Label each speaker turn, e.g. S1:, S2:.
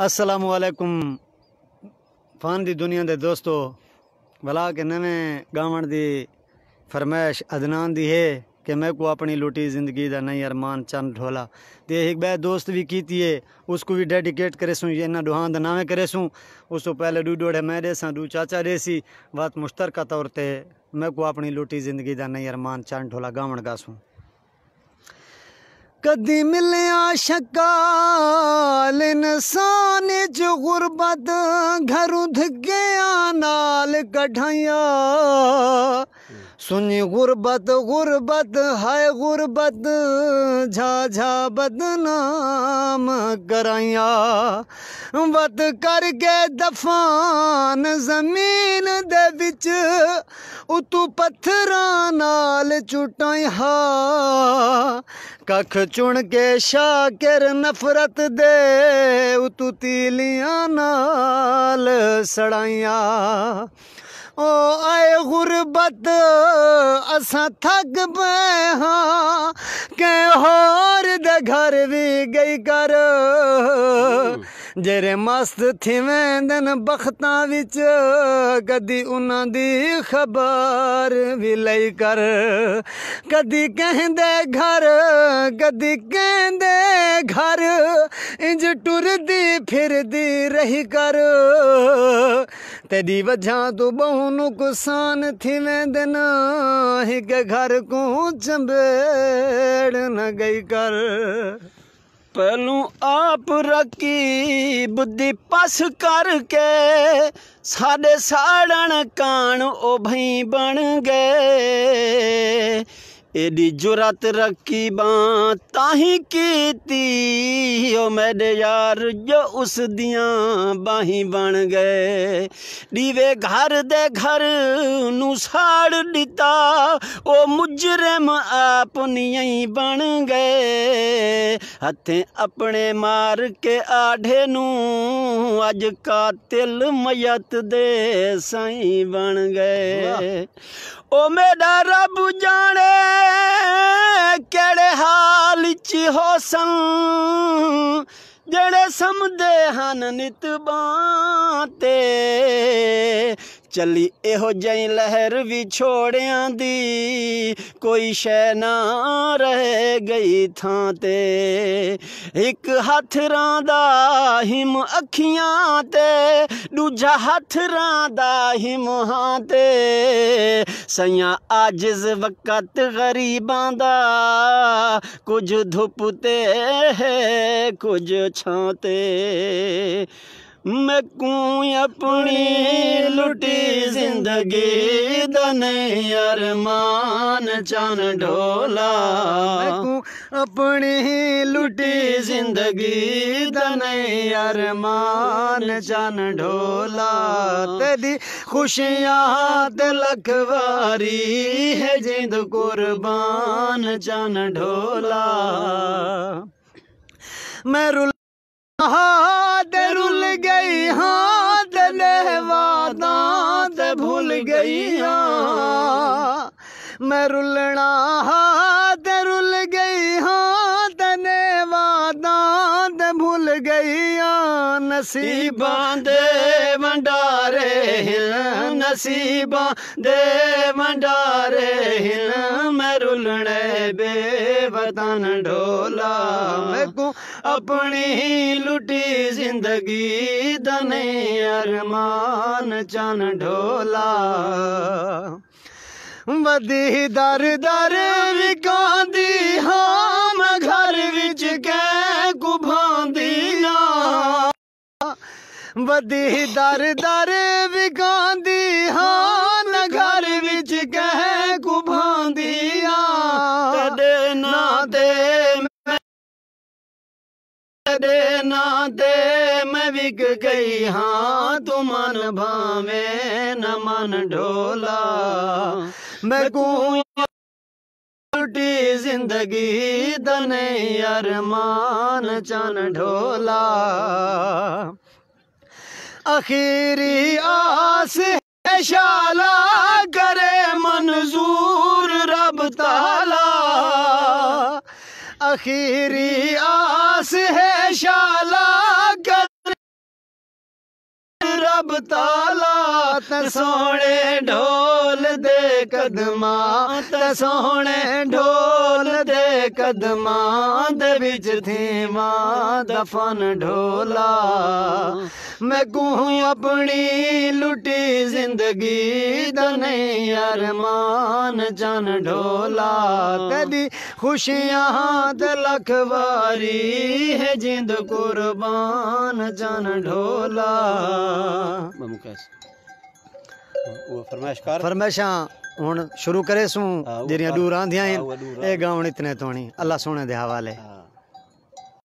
S1: वालेकुम फान दी दुनिया के दोस्तों भला के नवे गावन ਦੀ ਫਰਮਾਇਸ਼ अदनान दी है कि मैं को अपनी लुटी ज़िंदगी का नहीं अरमान चंद ढोला तो एक बह दोस्त भी की है उसको भी डेडिकेट करे सूँ इन्हें डुहान नावे करे सूँ उस तो पहले डू डोड़े मैं दे डू चाचा सी बात मुश्तरका तौर पर मैं को अपनी लुटी ज़िंदगी का नहीं अरमान चंद ढोला गावण गा सूँ ਕਦੀ ਮਿਲਿਆ ਸ਼ਕਾਲ ਇਨਸਾਨ ਚ ਗੁਰਬਤ ਘਰੋਂ ਧੱਗਿਆ ਨਾਲ ਕਢਾਇਆ ਸੁਣੀ ਗੁਰਬਤ ਗੁਰਬਤ ਹੈ ਗੁਰਬਤ ਝਾ ਝਾ ਬਦਨਾਮ ਕਰਾਇਆ ਵਤ ਕਰਕੇ ਦਫਾਨ ਜ਼ਮੀਨ ਦੇ ਵਿੱਚ ਉਤੂ ਪੱਥਰਾਂ ਨਾਲ ਚੁਟਾਇਆ ਕੱਖ ਚੁਣ ਕੇ ਸ਼ਾਕਰ ਨਫ਼ਰਤ ਦੇ ਉਤੂ ਤੀਲੀਆਂ ਨਾਲ ਸੜਾਈਆਂ ਓ ਆਏ ਗੁਰਬਤ ਅਸਾਂ ਥੱਕ ਪਏ ਹਾਂ ਕਿ ਹੋਰ ਦੇ ਘਰ ਵੀ ਗਈ ਕਰ ਜੇਰੇ ਮਸਤ ਥਿਵੇਂ ਦਿਨ ਬਖਤਾ ਵਿੱਚ ਕਦੀ ਉਹਨਾਂ ਦੀ ਖਬਰ ਵੀ ਲੈ ਕਰ ਕਦੀ ਕਹਿੰਦੇ ਘਰ ਕਦੀ ਕਹਿੰਦੇ ਘਰ ਇੰਜ ਟੁਰਦੀ ਫਿਰਦੀ ਰਹੀ ਕਰ ਤੇਰੀ ਵਜ੍ਹਾ ਤੋਂ ਬਹੁ ਨੁਕਸਾਨ ਥਿਵੇਂ ਦਿਨ ਇੱਕ ਘਰ ਕੋ ਚੰਬੇੜ ਨਾ ਗਈ ਕਰ ਪਹਿਲੂ ਆਪ ਰੱਖੀ ਬੁੱਧੀ ਪਸ ਕਰਕੇ ਸਾਡੇ ਸਾੜਣ ਕਾਣ ਉਹ ਭਈ ਬਣ ਗਏ ਇਹਦੀ ਜੁਰਤ ਰੱਖੀ ਬਾ ਤਾਂ ਹੀ ਕੀਤੀ ਓ ਮੇਰੇ ਯਾਰ ਜੋ ਉਸ ਦੀਆਂ ਬਾਹੀ ਬਣ ਗਏ ਦੀਵੇ ਘਰ ਦੇ ਘਰ ਨੂੰ ਸਾੜ ਦਿੱਤਾ ਓ ਮੁਜਰਮ ਆਪਣੀਆਂ ਹੀ ਬਣ ਗਏ ਹੱਥੇ ਆਪਣੇ ਮਾਰ ਕੇ ਆਢੇ ਨੂੰ ਅੱਜ ਕਾਤਿਲ ਮਯਤ ਦੇ ਸਾਈ ਬਣ ਗਏ ਓ ਮੇਰਾ ਰੱਬ ਜਾਣੇ ਕਿਹੜੇ ਹਾਲ ਚ ਹੋਸਨ ਜਿਹੜੇ ਸਮਦੇ ਹਨ ਨਿਤ ਬਾਤੇ ਚੱਲੀ ਇਹੋ ਜਈ ਲਹਿਰ ਵੀ ਛੋੜਿਆਂ ਦੀ ਕੋਈ ਸ਼ੈ ਨਾ ਰਹਿ ਗਈ ਥਾਂ ਤੇ ਇੱਕ ਹੱਥ ਰਾਂਦਾ ਹਿਮ ਅੱਖੀਆਂ ਤੇ ਦੂਜਾ ਹੱਥ ਰਾਂਦਾ ਹਿਮ ਹਾਂ ਤੇ सयां अॼत ग़रीबां कुझु धुप ते कुझु छां तेकू लुटी ज़िंदगी द नरमान चन डोला ਆਪਣੀ ਲੁੱਟੀ ਜ਼ਿੰਦਗੀ ਦਾ ਨਹੀਂ ਅਰਮਾਨ ਜਨ ਢੋਲਾ ਤੇਰੀ ਖੁਸ਼ੀਆਂ ਤੇ ਲਖਵਾਰੀ ਹੈ ਜਿੰਦ ਕੁਰਬਾਨ ਜਨ ਢੋਲਾ ਮੈਂ ਰੁਲ ਹਾਂ ਤੇ ਰੁਲ ਗਈ ਹਾਂ ਤੇ ਲਹਿਵਾਦਾਂ ਤੇ ਭੁੱਲ ਗਈ ਹਾਂ ਮੈਂ ਰੁਲਣਾ नसीबांदंडारे नसीबां दंडारे में रुलण बेव दन डोला लुटी ज़िंदगी द नरमान चन डोला वधी दर दर विकांदी हा ਬਦੀ ਦਰ ਦਰ ਵਿਗਾਂਦੀ ਹਾਂ ਨਾ ਘਰ ਵਿੱਚ ਕਹਿ ਕੁਭਾਂਦੀ ਆ ਤੇਰੇ ਨਾਂ ਤੇ ਤੇਰੇ ਨਾਂ ਤੇ ਮੈਂ ਵਿਗ ਗਈ ਹਾਂ ਤੂੰ ਮਨ ਭਾਵੇਂ ਨਾ ਮਨ ਢੋਲਾ ਮੈਂ ਕੋਈ ਟੁੱਟੀ ਜ਼ਿੰਦਗੀ ਦਾ ਨਹੀਂ ਅਰਮਾਨ ਚਨ ਢੋਲਾ ਅਖੀਰੀ ਆਸ ਹੈ ਸ਼ਾਲਾ ਕਰੇ ਮਨਜ਼ੂਰ ਰੱਬ ਤਾਲਾ ਅਖੀਰੀ ਆਸ ਹੈ ਸ਼ਾਲਾ ਕਰੇ ਰੱਬ ਤਾਲਾ ਤਨ ਸੋਹਣੇ ਢੋ ਕਦਮਾਂ ਤੇ ਸੋਹਣੇ ਢੋਲ ਦੇ ਕਦਮਾਂ ਦੇ ਵਿੱਚ ਥੀਵਾ ਦਫਨ ਢੋਲਾ ਮੈਂ ਕਹੂੰ ਆਪਣੀ ਲੁੱਟੀ ਜ਼ਿੰਦਗੀ ਦਾ ਨਹੀਂ ਅਰਮਾਨ ਜਨ ਢੋਲਾ ਤੇਰੀ ਖੁਸ਼ੀਆਂ ਤੇ ਲੱਖ ਵਾਰੀ ਹੈ ਜਿੰਦ ਕੁਰਬਾਨ ਜਨ ਢੋਲਾ ਉਹ ਫਰਮਾਇਸ਼ ਕਰ ਫਰਮਾਇਸ਼ਾਂ ਹੁਣ ਸ਼ੁਰੂ ਕਰੇ ਸੂ ਜਿਹੜੀਆਂ ਡੂਰਾਂ ਆਂਦੀਆਂ ਇਹ ਗਾਉਣ ਇਤਨੇ ਤੋਣੀ ਅੱਲਾ ਸੋਹਣੇ ਦੇ ਹਵਾਲੇ